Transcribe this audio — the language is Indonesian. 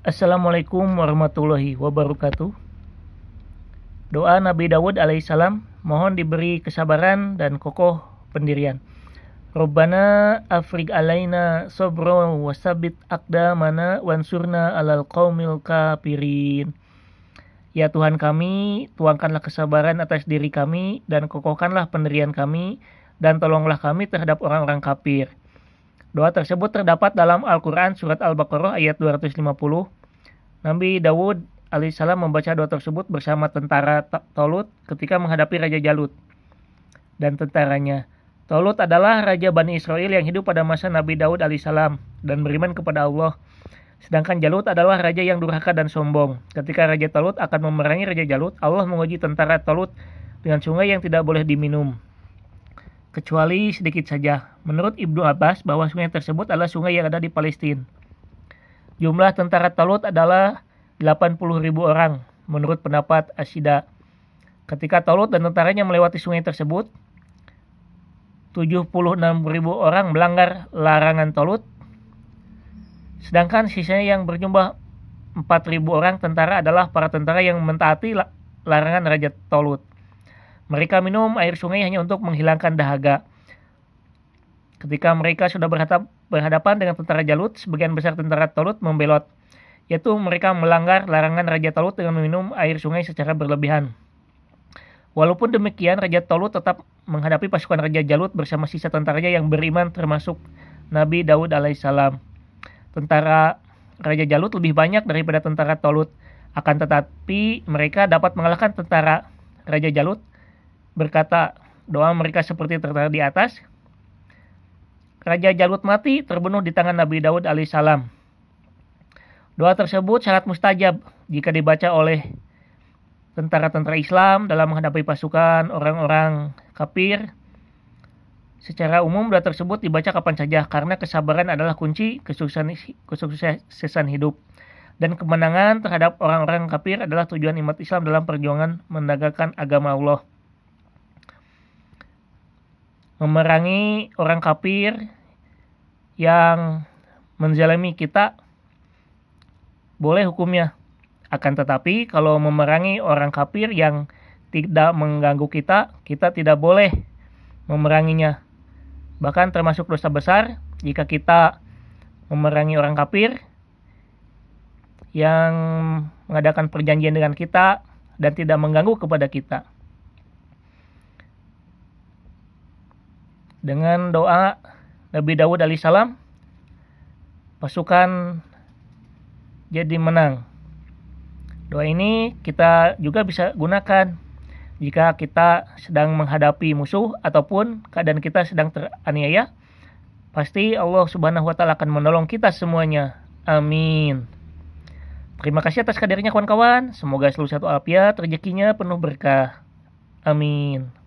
Assalamualaikum warahmatullahi wabarakatuh. Doa Nabi Dawud alaihissalam, mohon diberi kesabaran dan kokoh pendirian. Rabbana afrig alaina sobro wasabit akda mana wansurna alal qawmil kapirin. Ya Tuhan kami, tuangkanlah kesabaran atas diri kami dan kokohkanlah pendirian kami dan tolonglah kami terhadap orang-orang kafir Doa tersebut terdapat dalam Al-Quran Surat Al-Baqarah ayat 250. Nabi Dawud alaihissalam membaca doa tersebut bersama tentara Tolut ketika menghadapi Raja Jalut dan tentaranya. Tolut adalah Raja Bani Israel yang hidup pada masa Nabi Daud alaihissalam dan beriman kepada Allah. Sedangkan Jalut adalah raja yang durhaka dan sombong. Ketika Raja Tolut akan memerangi Raja Jalut, Allah menguji tentara Tolut dengan sungai yang tidak boleh diminum kecuali sedikit saja. Menurut Ibnu Abbas, bahwa sungai tersebut adalah sungai yang ada di Palestina. Jumlah tentara Talut adalah 80.000 orang, menurut pendapat Asida. Ketika Talut dan tentaranya melewati sungai tersebut, 76.000 orang melanggar larangan Talut, sedangkan sisanya yang berjumlah 4.000 orang tentara adalah para tentara yang mentaati larangan Raja Talut. Mereka minum air sungai hanya untuk menghilangkan dahaga. Ketika mereka sudah berhadapan dengan tentara Jalut, sebagian besar tentara Tolut membelot, yaitu mereka melanggar larangan Raja Tolut dengan minum air sungai secara berlebihan. Walaupun demikian, Raja Tolut tetap menghadapi pasukan Raja Jalut bersama sisa tentaranya yang beriman termasuk Nabi Daud alaihissalam. Tentara Raja Jalut lebih banyak daripada tentara Tolut. Akan tetapi mereka dapat mengalahkan tentara Raja Jalut berkata, doa mereka seperti tertera di atas. Raja Jalut mati terbunuh di tangan Nabi Daud alaihissalam. Doa tersebut sangat mustajab jika dibaca oleh tentara-tentara Islam dalam menghadapi pasukan orang-orang kafir. Secara umum doa tersebut dibaca kapan saja karena kesabaran adalah kunci kesuksesan, kesuksesan hidup dan kemenangan terhadap orang-orang kafir adalah tujuan umat Islam dalam perjuangan menegakkan agama Allah memerangi orang kafir yang menjalami kita boleh hukumnya. Akan tetapi kalau memerangi orang kafir yang tidak mengganggu kita, kita tidak boleh memeranginya. Bahkan termasuk dosa besar jika kita memerangi orang kafir yang mengadakan perjanjian dengan kita dan tidak mengganggu kepada kita. dengan doa Nabi Dawud alaihissalam pasukan jadi menang. Doa ini kita juga bisa gunakan jika kita sedang menghadapi musuh ataupun keadaan kita sedang teraniaya. Pasti Allah Subhanahu wa taala akan menolong kita semuanya. Amin. Terima kasih atas kehadirannya kawan-kawan. Semoga selalu satu alpia terjekinya penuh berkah. Amin.